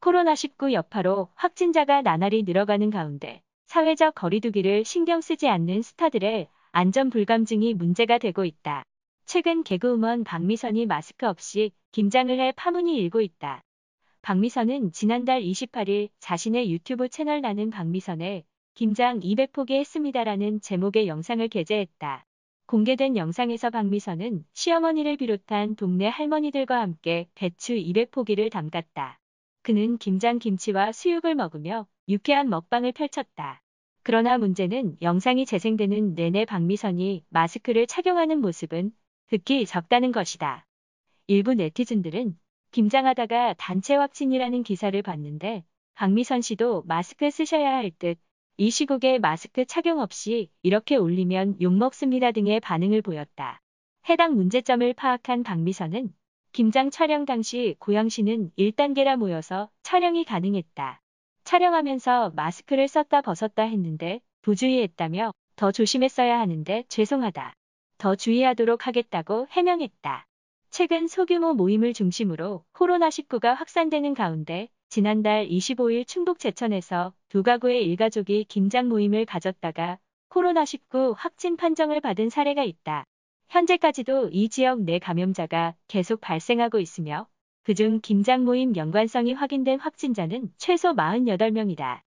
코로나19 여파로 확진자가 나날이 늘어가는 가운데 사회적 거리두기를 신경 쓰지 않는 스타들의 안전 불감증이 문제가 되고 있다. 최근 개그우먼 박미선이 마스크 없이 김장을 해 파문이 일고 있다. 박미선은 지난달 28일 자신의 유튜브 채널 나는 박미선에 김장 200포기 했습니다라는 제목의 영상을 게재했다. 공개된 영상에서 박미선은 시어머니를 비롯한 동네 할머니들과 함께 배추 200포기를 담갔다. 그는 김장 김치와 수육을 먹으며 유쾌한 먹방을 펼쳤다. 그러나 문제는 영상이 재생되는 내내 박미선이 마스크를 착용하는 모습은 극히 적다는 것이다. 일부 네티즌들은 김장하다가 단체 확진이라는 기사를 봤는데 박미선 씨도 마스크 쓰셔야 할 듯 이 시국에 마스크 착용 없이 이렇게 올리면 욕먹습니다 등의 반응을 보였다. 해당 문제점을 파악한 박미선은 김장 촬영 당시 고양시는 1단계라 모여서 촬영이 가능했다. 촬영하면서 마스크를 썼다 벗었다 했는데 부주의했다며 더 조심했어야 하는데 죄송하다. 더 주의하도록 하겠다고 해명했다. 최근 소규모 모임을 중심으로 코로나19가 확산되는 가운데 지난달 25일 충북 제천에서 두 가구의 일가족이 김장 모임을 가졌다가 코로나19 확진 판정을 받은 사례가 있다. 현재까지도 이 지역 내 감염자가 계속 발생하고 있으며 그중 김장 모임 연관성이 확인된 확진자는 최소 48명이다.